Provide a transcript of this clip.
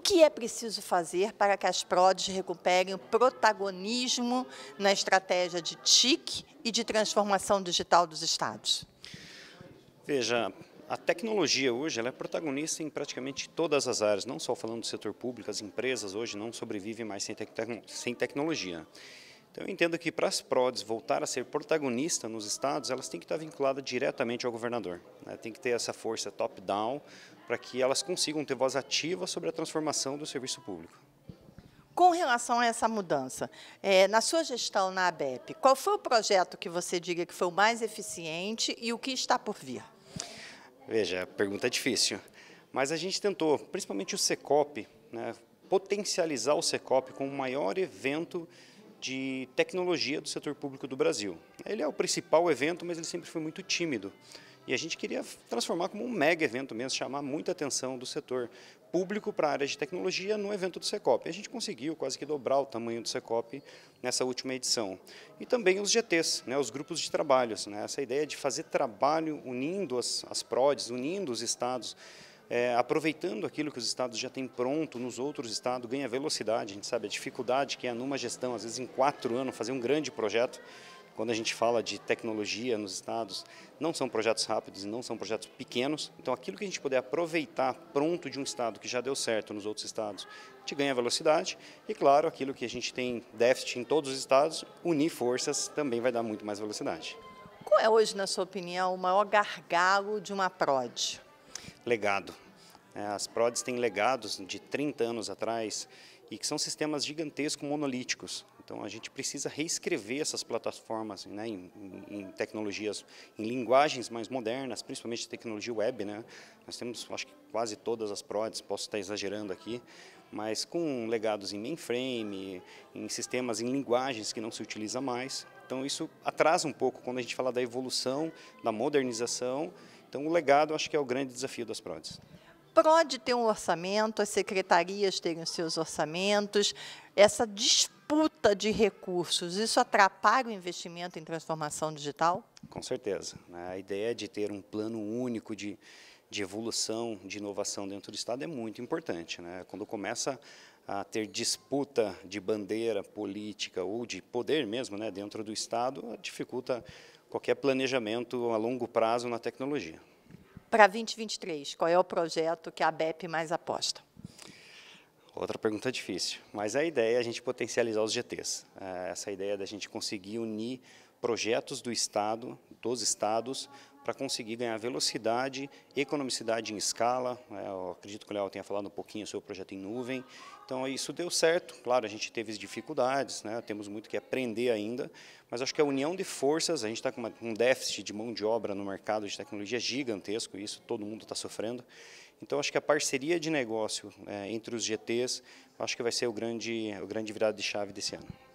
O que é preciso fazer para que as PRODs recuperem o protagonismo na estratégia de TIC e de transformação digital dos estados? Veja, a tecnologia hoje ela é protagonista em praticamente todas as áreas, não só falando do setor público, as empresas hoje não sobrevivem mais sem, tec sem tecnologia. Então, eu entendo que para as PRODES voltar a ser protagonista nos estados, elas têm que estar vinculadas diretamente ao governador. Né? Tem que ter essa força top-down para que elas consigam ter voz ativa sobre a transformação do serviço público. Com relação a essa mudança, é, na sua gestão na ABEP, qual foi o projeto que você diga que foi o mais eficiente e o que está por vir? Veja, a pergunta é difícil, mas a gente tentou, principalmente o SECOP, né, potencializar o SECOP como o maior evento de tecnologia do setor público do Brasil. Ele é o principal evento, mas ele sempre foi muito tímido. E a gente queria transformar como um mega evento mesmo, chamar muita atenção do setor público para a área de tecnologia no evento do Secop. A gente conseguiu quase que dobrar o tamanho do Secop nessa última edição. E também os GTs, né, os grupos de trabalhos. Né, essa ideia de fazer trabalho unindo as, as PRODES, unindo os estados, é, aproveitando aquilo que os estados já têm pronto nos outros estados, ganha velocidade. A gente sabe a dificuldade que é numa gestão, às vezes em quatro anos, fazer um grande projeto. Quando a gente fala de tecnologia nos estados, não são projetos rápidos e não são projetos pequenos. Então, aquilo que a gente puder aproveitar pronto de um estado que já deu certo nos outros estados, a gente ganha velocidade. E, claro, aquilo que a gente tem déficit em todos os estados, unir forças também vai dar muito mais velocidade. Qual é hoje, na sua opinião, o maior gargalo de uma PROD? legado. Né? As PRODs têm legados de 30 anos atrás e que são sistemas gigantescos, monolíticos. Então a gente precisa reescrever essas plataformas né, em, em, tecnologias, em linguagens mais modernas, principalmente tecnologia web. Né? Nós temos, acho que quase todas as PRODs, posso estar exagerando aqui, mas com legados em mainframe, em sistemas, em linguagens que não se utiliza mais. Então isso atrasa um pouco quando a gente fala da evolução, da modernização então, o legado acho que é o grande desafio das PRODES. PROD tem um orçamento, as secretarias têm os seus orçamentos, essa disputa de recursos, isso atrapalha o investimento em transformação digital? Com certeza. Né? A ideia é de ter um plano único de, de evolução, de inovação dentro do Estado é muito importante. Né? Quando começa a ter disputa de bandeira política ou de poder mesmo né, dentro do Estado, dificulta qualquer planejamento a longo prazo na tecnologia. Para 2023, qual é o projeto que a BEP mais aposta? Outra pergunta difícil, mas é a ideia é a gente potencializar os GTs. É, essa ideia da gente conseguir unir projetos do Estado, dos Estados, para conseguir ganhar velocidade, economicidade em escala. Né? Eu acredito que o Léo tenha falado um pouquinho sobre o projeto em nuvem. Então, isso deu certo. Claro, a gente teve dificuldades, né? temos muito que aprender ainda, mas acho que a união de forças, a gente está com um déficit de mão de obra no mercado de tecnologia gigantesco, e isso todo mundo está sofrendo. Então, acho que a parceria de negócio é, entre os GTs, acho que vai ser o grande, o grande virada de chave desse ano.